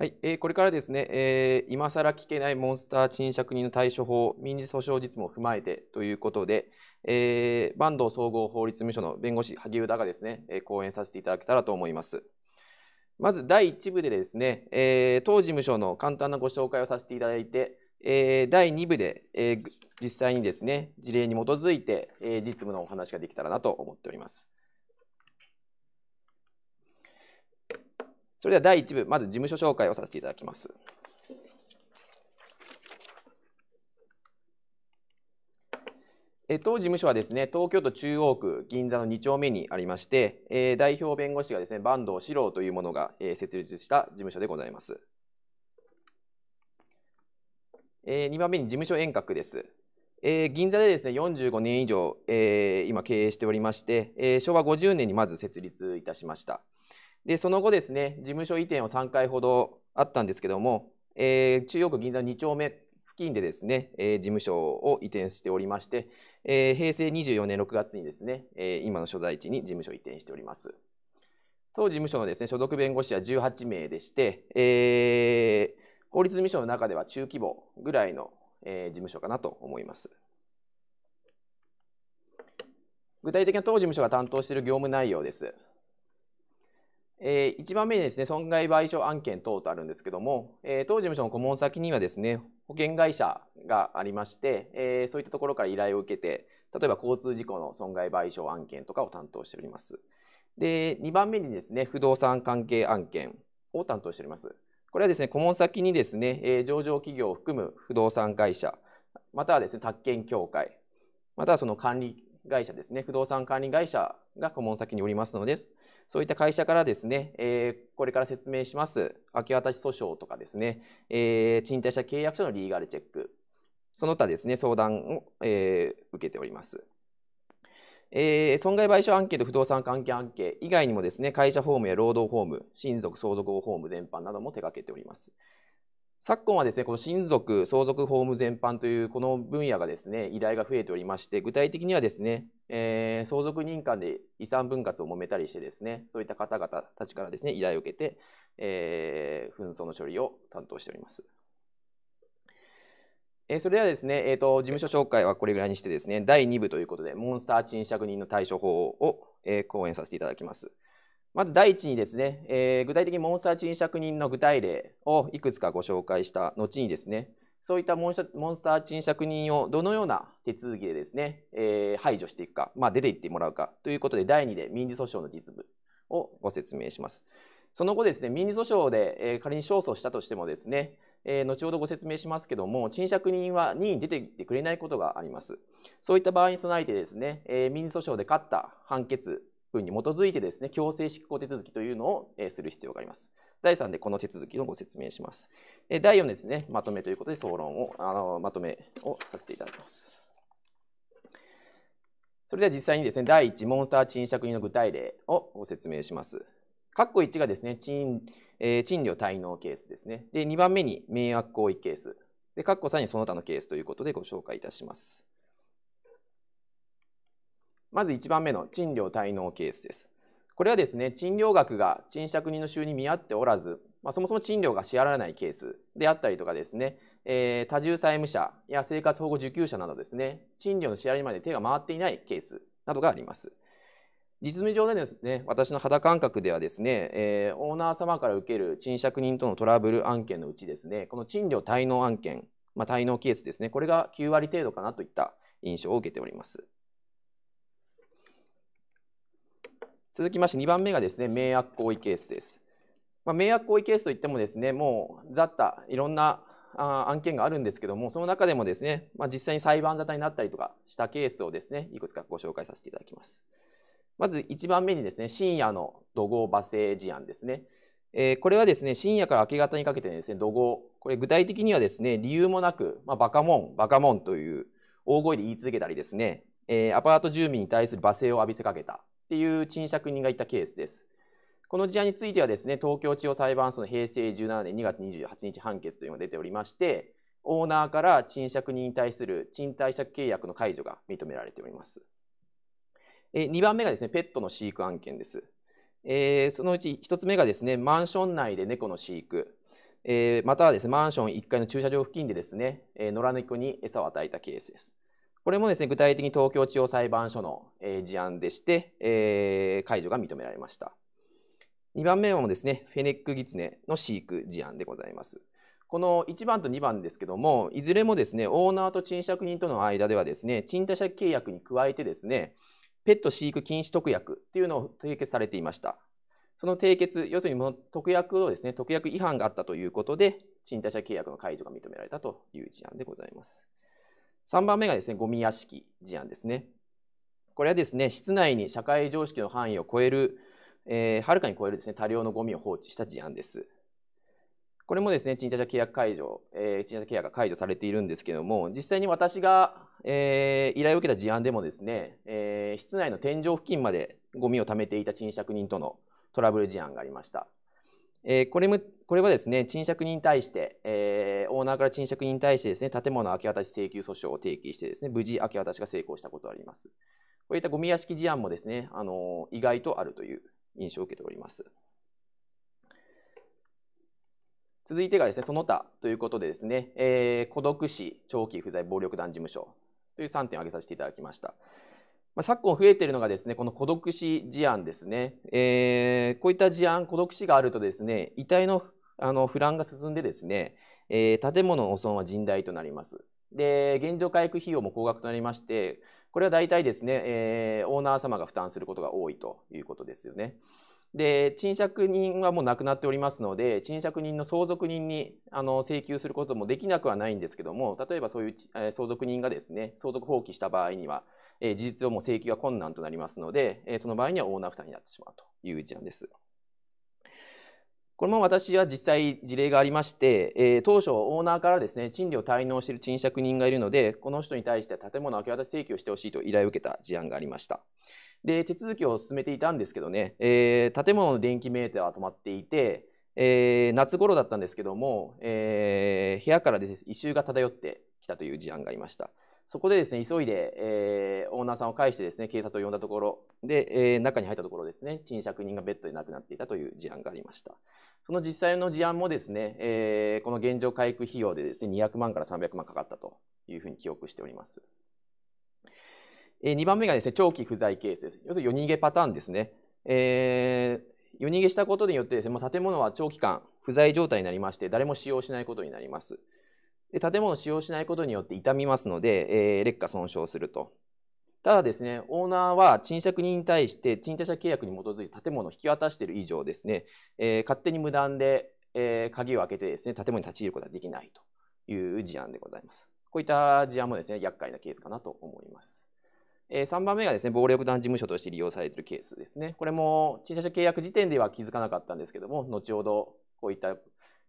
はい、えー、これからですね、えー、今更聞けないモンスター賃借人の対処法、民事訴訟実務を踏まえてということで、えー、坂東総合法律務所の弁護士、萩生田がですね、えー、講演させていただけたらと思います。まず第1部でですね、えー、当事務所の簡単なご紹介をさせていただいて、えー、第2部で、えー、実際にですね、事例に基づいて、えー、実務のお話ができたらなと思っております。それでは第1部、まず事務所紹介をさせていただきます。え当事務所はですね、東京都中央区銀座の2丁目にありまして、え代表弁護士がですね、坂東史郎というものが、え設立した事務所でございます。え2番目に事務所遠隔です。えー、銀座でですね45年以上、えー、今経営しておりまして、えー、昭和50年にまず設立いたしました。で、その後ですね、事務所移転を3回ほどあったんですけども、えー、中央区銀座2丁目付近でですね、えー、事務所を移転しておりまして、えー、平成24年6月にですね、え今の所在地に事務所移転しております。当事務所のですね、所属弁護士は18名でして、え法律事務所の中では中規模ぐらいの、え事務所かなと思います。具体的な当事務所が担当している業務内容です。えー、1番目にですね、損害賠償案件等とあるんですけども、えー、当事務所の顧問先にはですね、保険会社がありまして、えー、そういったところから依頼を受けて、例えば交通事故の損害賠償案件とかを担当しております。で、2番目にですね、不動産関係案件を担当しております。これはですね、顧問先にですね、え上場企業を含む不動産会社、またはですね、宅建協会、またはその管理会社ですね、不動産管理会社が顧問先におりますので、そういった会社からですね、えー、これから説明します明け渡し訴訟とかですね、えー、賃貸者契約書のリーガルチェック、その他ですね、相談を、えー、受けております。えー、損害賠償案件と不動産関係案件以外にもですね、会社法務や労働法務、親族相続法務全般なども手掛けております。昨今はですね、この親族、相続法務全般というこの分野がですね、依頼が増えておりまして、具体的にはですね、えー、相続人間で遺産分割を揉めたりしてですね、そういった方々たちからですね、依頼を受けて、えー、紛争の処理を担当しております。えー、それではですね、えーと、事務所紹介はこれぐらいにしてですね、第2部ということで、モンスター賃借人の対処法を、え講演させていただきます。まず第一にですね、えー、具体的にモンスター賃借人の具体例をいくつかご紹介した後にですね、そういったモンスター賃借人をどのような手続きでですね、えー、排除していくか、まあ、出ていってもらうかということで、第2で民事訴訟の実務をご説明します。その後ですね、民事訴訟で、えー、仮に勝訴したとしてもですね、えー、後ほどご説明しますけども、賃借人は任意に出ていってくれないことがあります。そういった場合に備えてですね、えー、民事訴訟で勝った判決分に基づいてですね、強制執行手続きというのを、えする必要があります。第3でこの手続きのご説明します。え第4ですね、まとめということで、総論を、あのまとめをさせていただきます。それでは実際にですね、第1、モンスター賃借人の具体例をご説明します。括弧1がですね、賃,、えー、賃料滞納ケースですね。で、2番目に迷惑行為ケース。で、括弧3にその他のケースということでご紹介いたします。まず1番目の賃料滞納ケースです。これはですね、賃料額が賃借人の収入に見合っておらず、まあ、そもそも賃料が支払わないケースであったりとかですね、えー、多重債務者や生活保護受給者などですね、賃料の支払いまで手が回っていないケースなどがあります。実務上でですね、私の肌感覚ではですね、えー、オーナー様から受ける賃借人とのトラブル案件のうちですね、この賃料滞納案件、まあ、滞納ケースですね、これが9割程度かなといった印象を受けております。続きまして2番目がですね、迷惑行為ケースです。まあ、迷惑行為ケースといってもですね、もうざったいろんな案件があるんですけども、その中でもですね、まあ、実際に裁判沙汰になったりとかしたケースをですね、いくつかご紹介させていただきます。まず1番目にですね、深夜の怒号罵声事案ですね。えー、これはですね、深夜から明け方にかけてですね、怒号。これ具体的にはですね、理由もなく、まあ、バカモン、バカモンという大声で言い続けたりですね、えー、アパート住民に対する罵声を浴びせかけた。っていう賃借人がいたケースです。この事案についてはですね、東京地方裁判所の平成17年2月28日判決というのが出ておりまして、オーナーから賃借人に対する賃貸借契約の解除が認められております。え2番目がですね、ペットの飼育案件です。えそのうち1つ目がですね、マンション内で猫の飼育、えまたはですね、マンション1階の駐車場付近でですね、え野良猫に餌を与えたケースです。これもですね、具体的に東京地方裁判所の、えー、事案でして、えー、解除が認められました。2番目はですね、フェネックギツネの飼育事案でございます。この1番と2番ですけども、いずれもですね、オーナーと賃借人との間ではですね、賃貸借契約に加えてですね、ペット飼育禁止特約っていうのを締結されていました。その締結、要するにも特約をですね、特約違反があったということで、賃貸借契約の解除が認められたという事案でございます。3番目がですね、ゴミ屋敷事案ですね。これはですね、室内に社会常識の範囲を超える、えー、はるかに超えるですね、多量のゴミを放置した事案です。これもですね、賃貸契約解除、えー、賃貸契約が解除されているんですけども、実際に私が、えー、依頼を受けた事案でもですね、えー、室内の天井付近までゴミを貯めていた賃借人とのトラブル事案がありました。えこれもこれはですね、賃借人に対して、えー、オーナーから賃借人に対してですね、建物明け渡し請求訴訟を提起してですね、無事明け渡しが成功したことがあります。こういったゴミ屋敷事案もですね、あの意外とあるという印象を受けております。続いてがですね、その他ということでですね、えー、孤独死、長期不在、暴力団事務所という3点を挙げさせていただきました。まあ、昨今増えているのがですね、この孤独死事案ですね。えー、こういった事案、孤独死があるとですね、遺体のあの腐乱が進んでですね、えー、建物の損は甚大となります。で、現状回復費用も高額となりまして、これは大体ですね、えー、オーナー様が負担することが多いということですよね。で、賃借人はもう亡くなっておりますので、賃借人の相続人にあの請求することもできなくはないんですけども、例えばそういう、え相続人がですね、相続放棄した場合には、え事実上もう請求が困難となりますので、えその場合にはオーナー負担になってしまうという事案です。これも私は実際事例がありまして、え当初オーナーからですね、賃料滞納している賃借人がいるので、この人に対して建物明け渡し請求をしてほしいと依頼を受けた事案がありました。で、手続きを進めていたんですけどね、えー、建物の電気メーターは止まっていて、えー、夏頃だったんですけども、え部屋からです、ね、異臭が漂ってきたという事案がありました。そこでですね、急いで、えー、オーナーさんを介してですね、警察を呼んだところで、えー、中に入ったところですね、賃借人がベッドで亡くなっていたという事案がありました。その実際の事案もですね、えー、この現状回復費用でですね、200万から300万かかったというふうに記憶しております。えー、2番目がですね、長期不在ケースです。要するに夜逃げパターンですね。えー、夜逃げしたことによってですね、もう建物は長期間不在状態になりまして、誰も使用しないことになります。で建物を使用しないことによって傷みますので、えー、劣化損傷すると。ただですね、オーナーは賃借人に対して賃貸者契約に基づいて建物を引き渡している以上ですね、えー、勝手に無断で、えー、鍵を開けてですね、建物に立ち入ることはできないという事案でございます。こういった事案もですね、厄介なケースかなと思います。えー、3番目がですね、暴力団事務所として利用されているケースですね。これも賃貸者契約時点では気づかなかったんですけども、後ほどこういった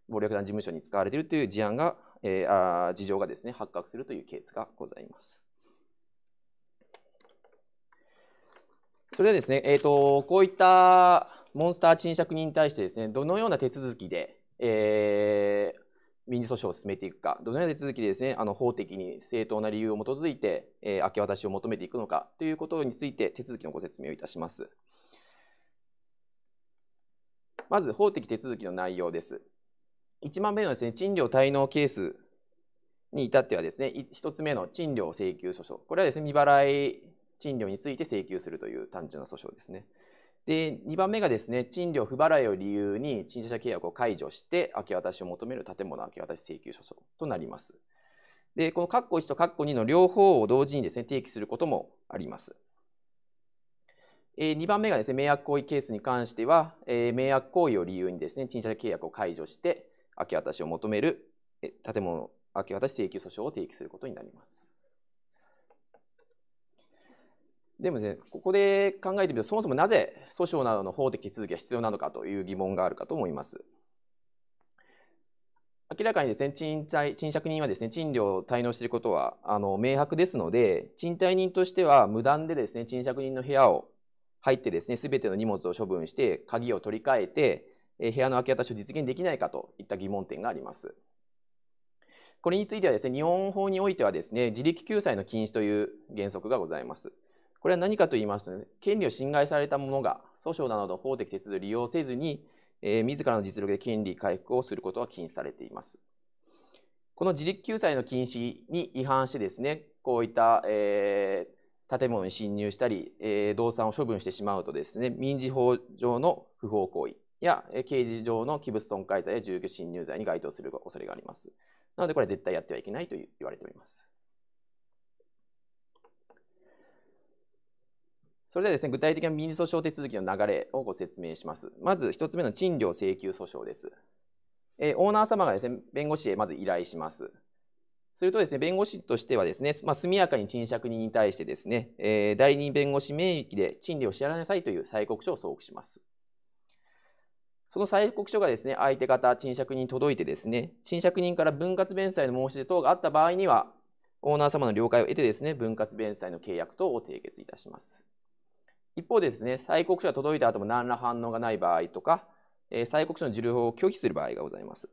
暴力団事務所に使われているという事案がえー、あ事情がですね発覚するというケースがございます。それはですね、えーと、とこういったモンスター賃借人に対してですねどのような手続きで、えー、民事訴訟を進めていくか、どのような手続きでです、ね、あの法的に正当な理由を基づいて、えー、明け渡しを求めていくのかということについて手続きのご説明をいたします。まず法的手続きの内容です。1番目のです、ね、賃料滞納ケースに至ってはですね、1つ目の賃料請求訴訟。これはですね、未払い賃料について請求するという単純な訴訟ですね。で、2番目がですね、賃料不払いを理由に賃借契約を解除して明け渡しを求める建物明け渡し請求訴訟となります。で、この括弧1と括弧2の両方を同時にですね、提起することもあります。えー、2番目がですね、迷惑行為ケースに関しては、えー、迷惑行為を理由にですね、陳借契約を解除して明け渡しを求める建物明け渡し請求訴訟を提起することになります。でもね、ここで考えてみると、そもそもなぜ訴訟などの法的手続きが必要なのかという疑問があるかと思います。明らかにですね、賃貸、賃借人はですね、賃料を滞納していることは、あの、明白ですので、賃貸人としては無断でですね、賃借人の部屋を入ってですね、すべての荷物を処分して、鍵を取り替えて、部屋の明け渡しを実現できないかといった疑問点があります。これについてはですね、日本法においてはですね、自力救済の禁止という原則がございます。これは何かと言いますと、ね、権利を侵害された者が訴訟などの法的手続きを利用せずに、えー、自らの実力で権利回復をすることは禁止されています。この自力救済の禁止に違反してですね、こういった、えー、建物に侵入したり、えー、動産を処分してしまうとですね、民事法上の不法行為や刑事上の器物損壊罪や住居侵入罪に該当する恐れがあります。なのでこれ絶対やってはいけないと言われております。それではですね、具体的な民事訴訟手続きの流れをご説明します。まず1つ目の賃料請求訴訟です。えオーナー様がですね、弁護士へまず依頼します。するとですね、弁護士としてはですね、まあ、速やかに賃借人に対してですね、えー、代理人弁護士名義で賃料を支払いなさいという催告書を送付します。その催告書がですね、相手方、賃借人に届いてですね、賃借人から分割弁済の申し出等があった場合には、オーナー様の了解を得てですね、分割弁済の契約等を締結いたします。一方ですね、催告書が届いた後も何ら反応がない場合とか、え催告書の受領法を拒否する場合がございます。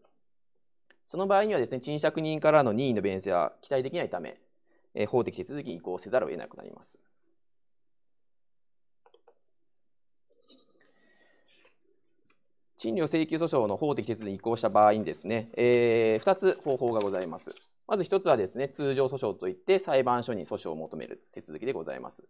その場合にはですね、賃借人からの任意の弁済は期待できないため、え法的手続きに移行せざるを得なくなります。賃料請求訴訟の法的手続きに移行した場合にですね、えー、2つ方法がございます。まず1つはですね、通常訴訟といって裁判所に訴訟を求める手続きでございます。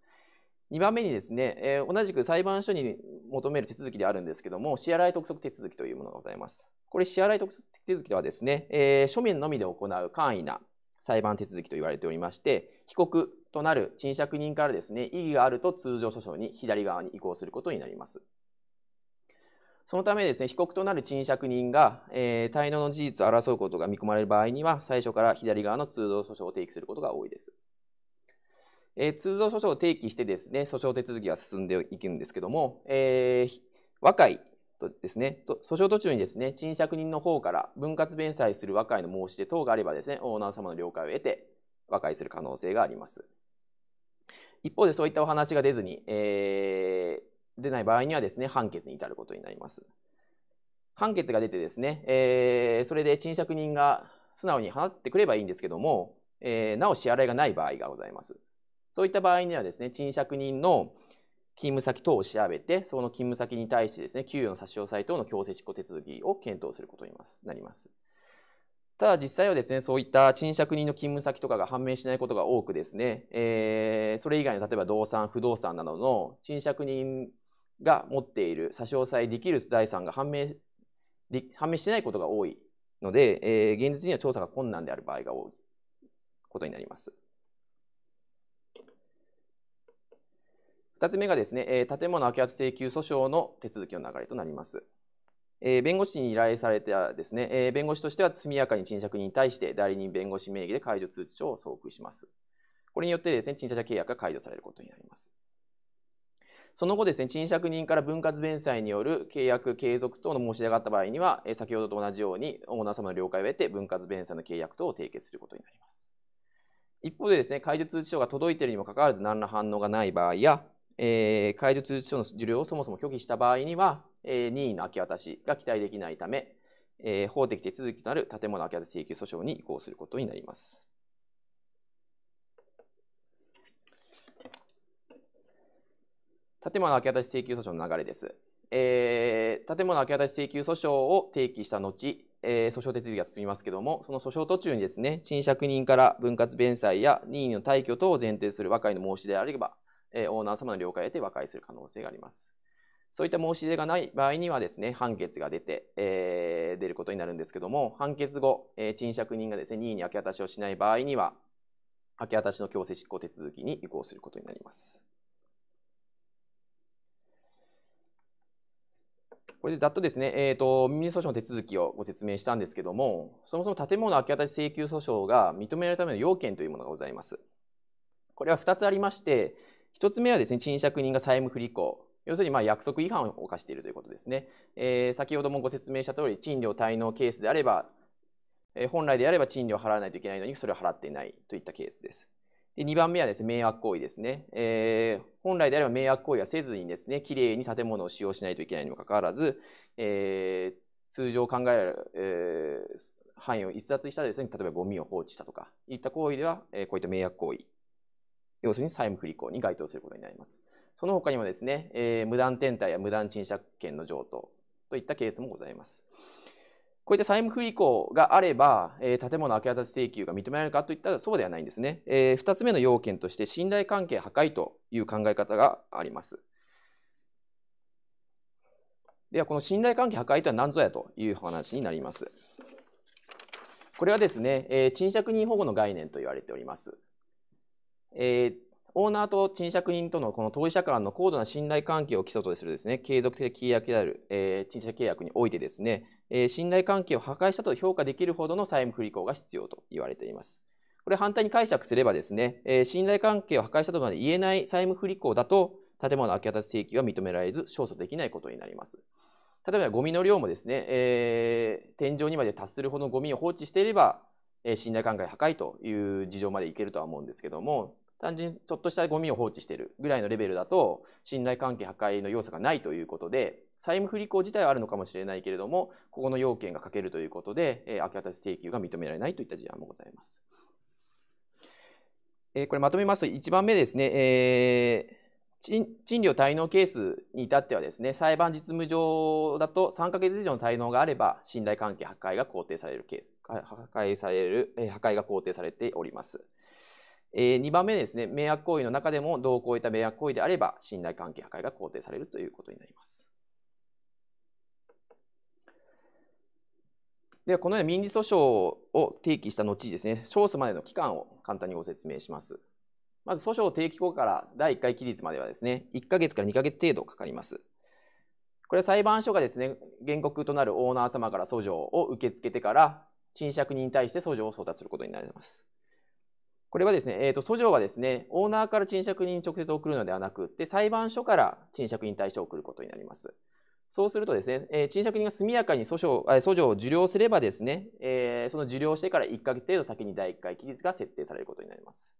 2番目にですね、えー、同じく裁判所に求める手続きであるんですけども、支払い督促手続きというものがございます。これ、支払い督促手続きではですね、えー、書面のみで行う簡易な裁判手続きと言われておりまして、被告となる賃借人からですね、異議があると通常訴訟に左側に移行することになります。そのためですね、被告となる賃借人が、えー、滞納の事実を争うことが見込まれる場合には、最初から左側の通常訴訟を提起することが多いです。えー、通常訴訟を提起してですね、訴訟手続きが進んでいくんですけども、えー、和解とですね、訴訟途中にですね、賃借人の方から分割弁済する和解の申し出等があればですね、オーナー様の了解を得て和解する可能性があります。一方でそういったお話が出ずに、えー、出ない場合にはですね、判決に至ることになります。判決が出てですね、えー、それで賃借人が素直に払ってくればいいんですけども、えー、なお支払いがない場合がございます。そういった場合にはですね、賃借人の勤務先等を調べて、その勤務先に対してですね、給与の差し押さえ等の強制執行手続きを検討することになります。ただ実際はですね、そういった賃借人の勤務先とかが判明しないことが多くですね、えー、それ以外の例えば動産、不動産などの賃借人が持っている差し押さえできる財産が判明判明してないことが多いので、えー、現実には調査が困難である場合が多いことになります。2つ目がですね、えー、建物空き発請求訴訟の手続きの流れとなります。えー、弁護士に依頼されてはですね、えー、弁護士としては速やかに賃借人に対して代理人弁護士名義で解除通知書を送付します。これによってですね、賃借者契約が解除されることになります。その後ですね、賃借人から分割弁済による契約継続等の申し出があった場合には、え先ほどと同じようにオーナー様の了解を得て分割弁済の契約等を締結することになります。一方でですね、解除通知書が届いているにもかかわらず何ら反応がない場合や、えー、解除通知書の受領をそもそも拒否した場合には、えー、任意の明け渡しが期待できないため、えー、法的手続きとなる建物明け渡し請求訴訟に移行することになります。建物明け渡し請求訴訟の流れです。えー、建物明け渡し請求訴訟を提起した後、えー、訴訟手続きが進みますけども、その訴訟途中にですね、賃借人から分割弁済や任意の退去等を前提する和解の申し出であれば、えー、オーナー様の了解を得て和解する可能性があります。そういった申し出がない場合にはですね、判決が出て、えー、出ることになるんですけども、判決後、えー、賃借人がですね、任意に明け渡しをしない場合には、明け渡しの強制執行手続きに移行することになります。これでざっとですね、えーと、民事訴訟の手続きをご説明したんですけども、そもそも建物明け渡し請求訴訟が認められるための要件というものがございます。これは2つありまして、1つ目はですね、賃借人が債務不履行、要するにま約束違反を犯しているということですね。えー、先ほどもご説明した通り、賃料滞納ケースであれば、えー、本来であれば賃料を払わないといけないのに、それを払っていないといったケースです。2番目はですね、迷惑行為ですね。えー、本来であれば迷惑行為はせずにですね、きれいに建物を使用しないといけないにもかかわらず、えー、通常考えられる、えー、範囲を逸脱したですね、例えばゴミを放置したとか、いった行為では、えー、こういった迷惑行為、要するに債務不履行に該当することになります。その他にもですね、えー、無断転退や無断賃借権の譲渡といったケースもございます。こういった債務不履行があれば、えー、建物明け渡し請求が認められるかといったらそうではないんですね。えー、2つ目の要件として信頼関係破壊という考え方があります。では、この信頼関係破壊とは何ぞやという話になります。これはですね、えー、賃借人保護の概念と言われております。えーオーナーと賃借人とのこの当事者間の高度な信頼関係を基礎とするですね、継続的契約である、えー、賃借契約においてですね、えー、信頼関係を破壊したと評価できるほどの債務不履行が必要と言われています。これ反対に解釈すればですね、えー、信頼関係を破壊したとまで言えない債務不履行だと、建物明け渡し請求は認められず、勝訴できないことになります。例えばゴミの量もですね、えー、天井にまで達するほどのゴミを放置していれば、えー、信頼関係破壊という事情までいけるとは思うんですけども、単純にちょっとしたゴミを放置しているぐらいのレベルだと、信頼関係破壊の要素がないということで、債務不履行自体はあるのかもしれないけれども、ここの要件が欠けるということで、えー、明け渡し請求が認められないといった事案もございます。えー、これまとめますと、1番目ですね、えー賃料滞納ケースに至ってはですね、裁判実務上だと3ヶ月以上の滞納があれば、信頼関係破壊が肯定されるケース、破壊される、破壊が肯定されております。えー、2番目ですね、迷惑行為の中でも同行を得た迷惑行為であれば、信頼関係破壊が肯定されるということになります。でこのような民事訴訟を提起した後ですね、勝訴までの期間を簡単にご説明します。まず訴訟提起後から第1回期日まではですね、1ヶ月から2ヶ月程度かかります。これは裁判所がですね、原告となるオーナー様から訴状を受け付けてから、賃借人に対して訴状を送達することになります。これはですね、えーと、訴状はですね、オーナーから賃借人に直接送るのではなくて、裁判所から賃借人に対して送ることになります。そうするとですね、賃借人が速やかに訴訟、訴状を受領すればですね、その受領してから1ヶ月程度先に第1回期日が設定されることになります。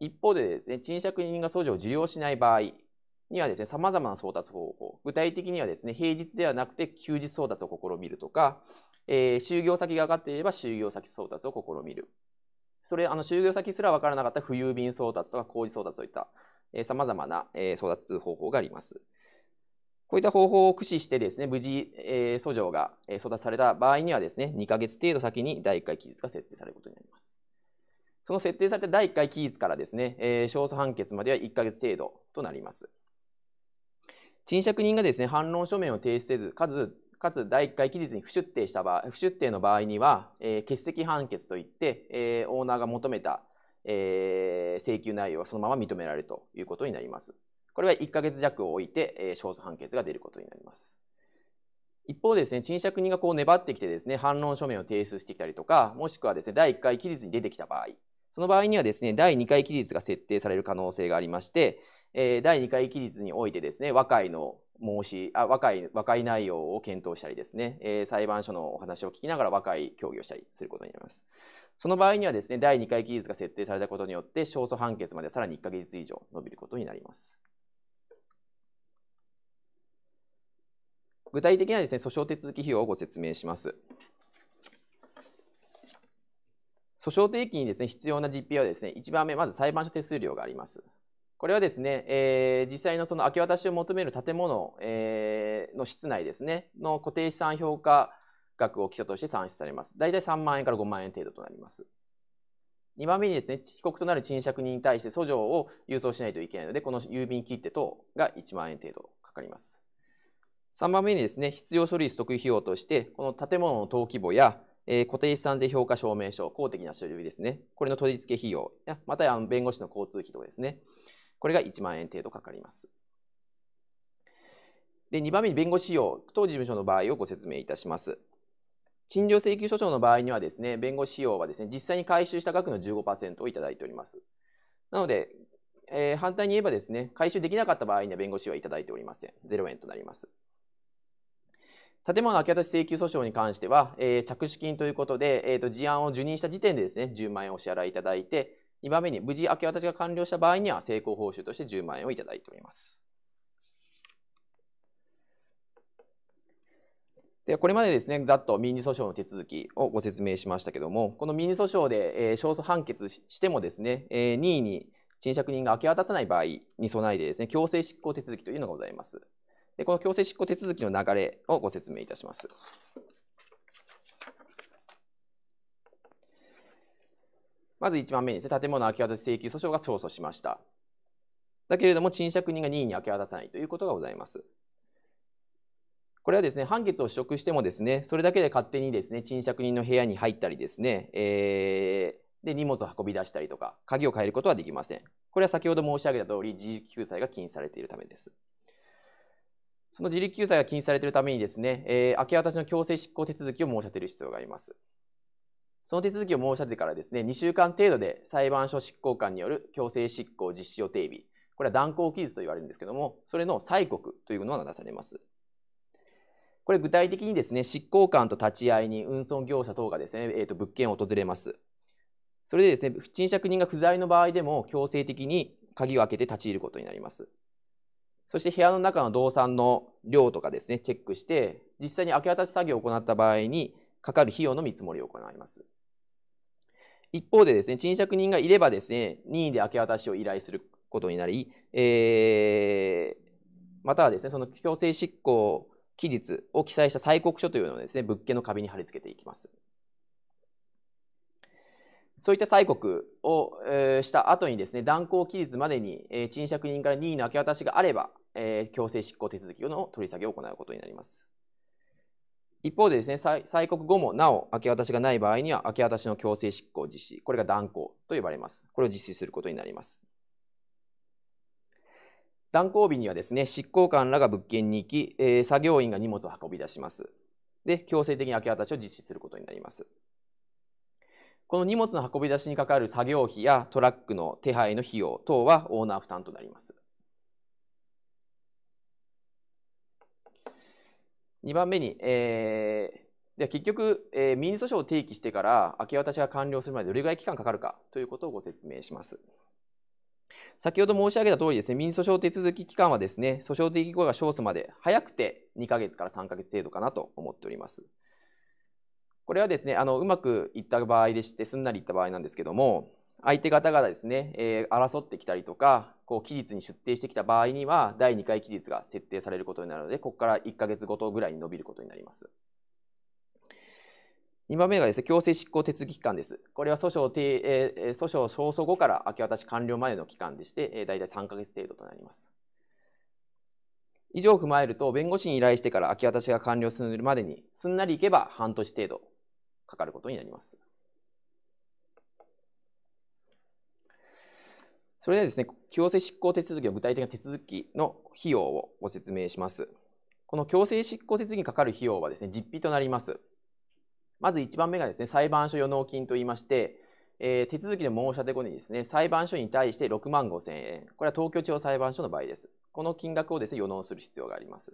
一方でですね、賃借人が訴状を受領しない場合にはですね、様々な送達方法、具体的にはですね、平日ではなくて休日送達を試みるとか、えー、就業先が分かっていれば就業先送達を試みる。それ、あの、就業先すら分からなかった浮遊便送達とか工事送達といった、さまざまな、えー、送達方法があります。こういった方法を駆使してですね、無事、えー、訴状が育たされた場合にはですね、2ヶ月程度先に第1回期日が設定されることになります。その設定された第1回期日からですね、えー、勝訴判決までは1ヶ月程度となります。陳釈人がですね、反論書面を提出せず、かつ、かつ第1回期日に不出廷した場合、不出廷の場合には、えー、欠席判決といって、えー、オーナーが求めた、えー、請求内容はそのまま認められるということになります。これは1ヶ月弱を置いて、えー、勝訴判決が出ることになります。一方ですね、陳謝人がこう粘ってきてですね、反論書面を提出してきたりとか、もしくはですね、第1回期日に出てきた場合、その場合にはですね、第2回期日が設定される可能性がありまして、えー、第2回期日においてですね、和解の申し、あ和解、和解内容を検討したりですね、えー、裁判所のお話を聞きながら和解協議をしたりすることになります。その場合にはですね、第2回期日が設定されたことによって、勝訴判決までさらに1ヶ月以上伸びることになります。具体的なですね、訴訟手続き費用をご説明します。訴訟定期にですね、必要な実費はですね、1番目、まず裁判所手数料があります。これはですね、えー、実際のその明け渡しを求める建物、えー、の室内ですね、の固定資産評価額を基礎として算出されます。大体3万円から5万円程度となります。2番目にですね、被告となる賃借人に対して訴状を郵送しないといけないので、この郵便切手等が1万円程度かかります。3番目にですね、必要書類取得費用として、この建物の登記簿や、えー、固定資産税評価証明書、公的な書類ですね、これの取り付け費用や、または弁護士の交通費とかですね、これが1万円程度かかります。で、2番目に弁護士費用当事務所の場合をご説明いたします。賃料請求書書の場合にはですね、弁護士費用はですね、実際に回収した額の15%をいただいております。なので、えー、反対に言えばですね、回収できなかった場合には弁護士費用はいただいておりません。0円となります。建物明け渡し請求訴訟に関しては、えー、着手金ということで、えーと、事案を受任した時点でですね、10万円をお支払いいただいて、2番目に無事明け渡しが完了した場合には、成功報酬として10万円をいただいております。で、これまでですね、ざっと民事訴訟の手続きをご説明しましたけども、この民事訴訟で、えー、勝訴判決してもですね、えー、任意に賃借人が明け渡さない場合に備えてですね、強制執行手続きというのがございます。でこの強制執行手続きの流れをご説明いたします。まず1番目にですね、建物明け渡し請求訴訟が勝訴しました。だけれども、賃借人が任意に明け渡さないということがございます。これはですね、判決を取得してもですね、それだけで勝手にですね、賃借人の部屋に入ったりですね、えー、で、荷物を運び出したりとか、鍵を変えることはできません。これは先ほど申し上げた通り、自由救済が禁止されているためです。その自力救済が禁止されているためにですね、えー、明け渡しの強制執行手続きを申し立てる必要があります。その手続きを申し立てからですね、2週間程度で裁判所執行官による強制執行実施予定日、これは断行期日と言われるんですけども、それの催告というものが出されます。これ具体的にですね、執行官と立ち会いに運送業者等がですね、えー、と物件を訪れます。それでですね、賃借人が不在の場合でも強制的に鍵を開けて立ち入ることになります。そして部屋の中の動産の量とかですね、チェックして、実際に明け渡し作業を行った場合に、かかる費用の見積もりを行います。一方でですね、賃借人がいればですね、任意で明け渡しを依頼することになり、えー、またはですね、その強制執行期日を記載した催告書というのをですね、物件の壁に貼り付けていきます。そういった催告をした後にですね、断行期日までに賃借人から任意の明け渡しがあれば、えー、強制執行手続きの取り下げを行うことになります。一方でですね、催告後もなお明け渡しがない場合には、明け渡しの強制執行実施、これが断行と呼ばれます。これを実施することになります。断行日にはですね、執行官らが物件に行き、えー、作業員が荷物を運び出します。で、強制的に明け渡しを実施することになります。この荷物の運び出しにかかる作業費やトラックの手配の費用等はオーナー負担となります。2番目に、えー、では結局、えー、民事訴訟を提起してから明け渡しが完了するまでどれぐらい期間かかるかということをご説明します。先ほど申し上げた通りですね、民事訴訟手続き期間はですね、訴訟提起後が勝訴まで早くて2ヶ月から3ヶ月程度かなと思っております。これはですね、あのうまくいった場合でして、すんなりいった場合なんですけども、相手方がですね、えー、争ってきたりとか、こう期日に出廷してきた場合には、第2回期日が設定されることになるので、ここから1ヶ月ごとぐらいに伸びることになります。2番目がですね、強制執行手続き期間です。これは訴訟定、えー、訴訟勝訴後から明け渡し完了までの期間でして、えー、大体3ヶ月程度となります。以上を踏まえると、弁護士に依頼してから明け渡しが完了するまでに、すんなりいけば半年程度かかることになります。それではですね、強制執行手続きの具体的な手続きの費用をご説明します。この強制執行手続きにかかる費用はですね、実費となります。まず1番目がですね、裁判所予納金といいまして、えー、手続きの申し立て後にですね、裁判所に対して6万5千円。これは東京地方裁判所の場合です。この金額をですね、予納する必要があります。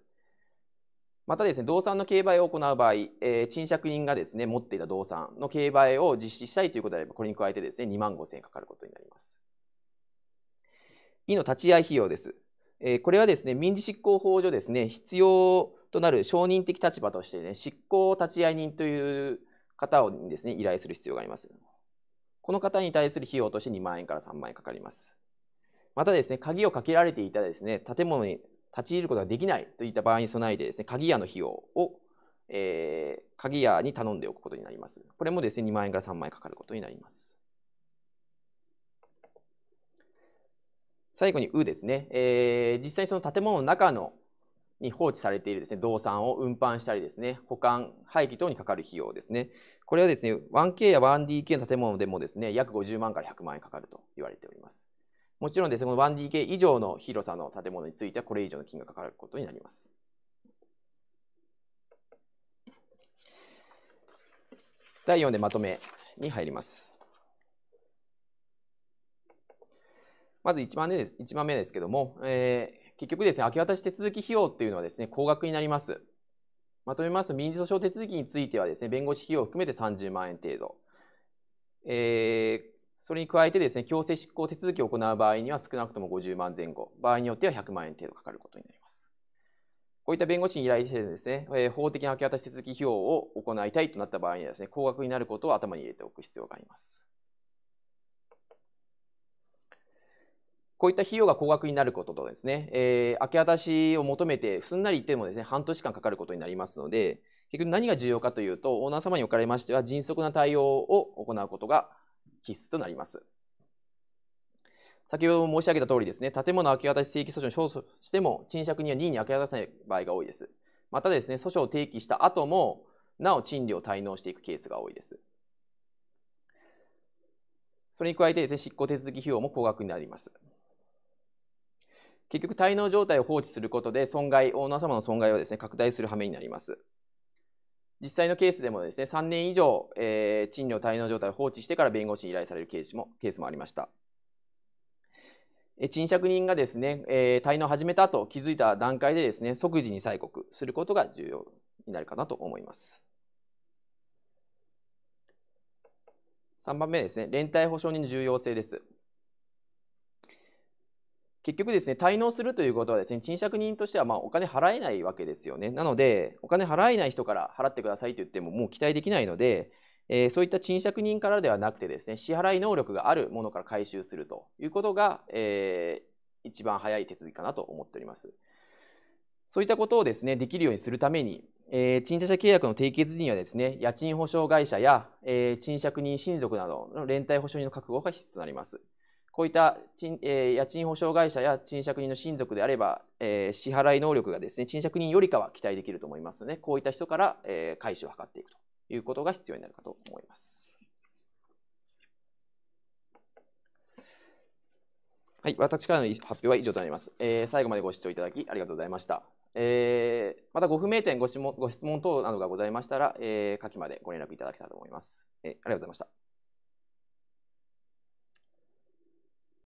またですね、動産の競売を行う場合、えー、賃借人がですね、持っていた動産の競売を実施したいということであれば、これに加えてですね、2万5千円かかることになります。費の立ち会い費用です。えこれはですね、民事執行法上ですね、必要となる承認的立場としてね、執行立会人という方をですね、依頼する必要があります。この方に対する費用として2万円から3万円かかります。またですね、鍵をかけられていたですね、建物に立ち入ることができないといった場合に備えてですね、鍵屋の費用を、えー、鍵屋に頼んでおくことになります。これもですね、2万円から3万円かかることになります。最後に「う」ですね、えー、実際その建物の中のに放置されているですね動産を運搬したりですね保管廃棄等にかかる費用ですねこれはですね 1K や 1DK の建物でもですね約50万から100万円かかると言われておりますもちろんですねこの 1DK 以上の広さの建物についてはこれ以上の金がかかることになります第4でまとめに入りますまず1番目です ,1 番目ですけども、えー、結局ですね、明け渡し手続き費用っていうのはですね、高額になります。まとめますと、民事訴訟手続きについてはですね、弁護士費用を含めて30万円程度。えー、それに加えてですね、強制執行手続きを行う場合には少なくとも50万前後、場合によっては100万円程度かかることになります。こういった弁護士に依頼してですね、えー、法的な明け渡し手続き費用を行いたいとなった場合にはですね、高額になることを頭に入れておく必要があります。こういった費用が高額になることとですね、えー、明け渡しを求めて、すんなり言ってもですね、半年間かかることになりますので、結局何が重要かというと、オーナー様におかれましては、迅速な対応を行うことが必須となります。先ほど申し上げたとおりですね、建物明け渡し請求訴訟に勝訴しても、賃借には任意に明け渡さない場合が多いです。またですね、訴訟を提起した後も、なお賃料を滞納していくケースが多いです。それに加えてですね、執行手続き費用も高額になります。結局滞納状態を放置することで損害、オーナー様の損害をですね、拡大する羽目になります。実際のケースでもですね、3年以上、えー、賃料滞納状態を放置してから弁護士に依頼されるケースもケースもありました。賃借人がですね、えー、滞納を始めたと気づいた段階でですね、即時に催告することが重要になるかなと思います。3番目ですね、連帯保証人の重要性です。結局ですね、滞納するということはですね、賃借人としてはまお金払えないわけですよね。なので、お金払えない人から払ってくださいと言ってももう期待できないので、えー、そういった賃借人からではなくてですね、支払い能力があるものから回収するということが、えー、一番早い手続きかなと思っております。そういったことをですね、できるようにするために、えー、賃貸者契約の締結時にはですね、家賃保証会社や、えー、賃借人親族などの連帯保証人の確保が必須となります。こういった賃、えー、家賃保証会社や賃借人の親族であれば、えー、支払い能力がですね、賃借人よりかは期待できると思いますので、こういった人から、えー、回収を図っていくということが必要になるかと思います。はい、私からの発表は以上となります。えー、最後までご視聴いただきありがとうございました。えー、またご不明点、ご質問ご質問等などがございましたら、えー、下記までご連絡いただけたらと思います。えー、ありがとうございました。